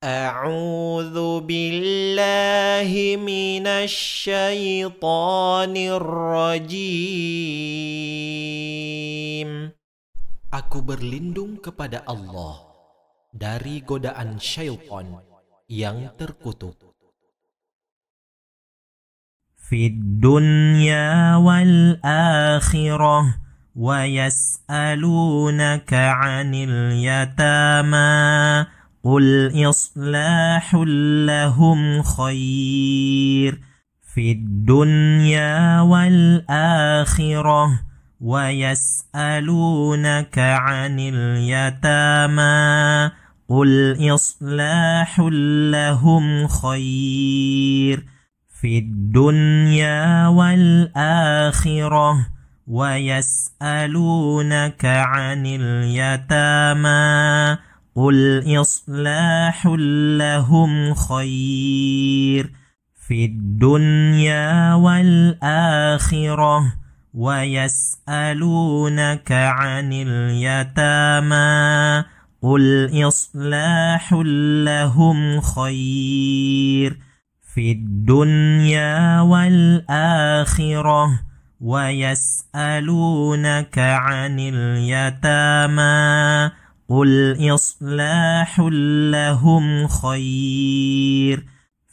أعوذ بالله من الشيطان الرجيم Aku berlindung kepada Allah dari godaan syaitan yang terkutuk. في الدنيا والآخرة ويسألونك عن اليتامى قل إصلاح لهم خير في الدنيا والآخرة ويسألونك عن اليتامى قل إصلاح لهم خير في الدنيا والآخرة ويسألونك عن اليتامى قل إصلاح لهم خير في الدنيا والآخرة ويسألونك عن اليتامى قل إصلاح لهم خير في الدنيا والآخرة ويسألونك عن اليتامى قل إصلاح لهم خير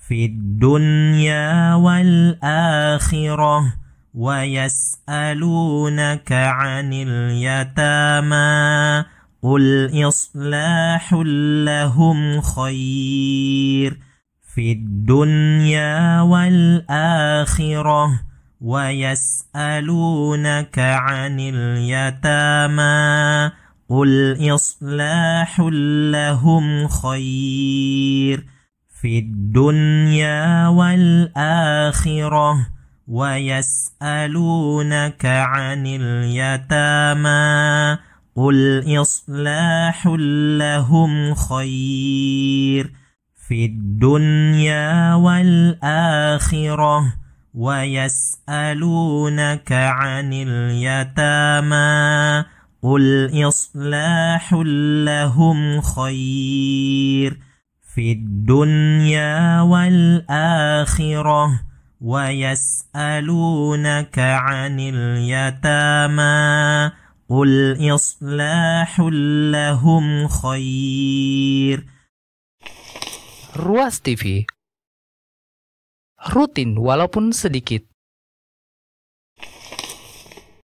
في الدنيا والآخرة ويسألونك عن اليتامى قل إصلاح لهم خير في الدنيا والآخرة ويسألونك عن اليتامى قل إصلاح لهم خير في الدنيا والآخرة ويسألونك عن اليتامى قل إصلاح لهم خير في الدنيا والآخرة ويسألونك عن اليتامى قل إصلاح لهم خير في الدنيا والآخرة ويسألونك عن اليتامى قل إصلاح لهم خير Ruas TV Rutin walaupun sedikit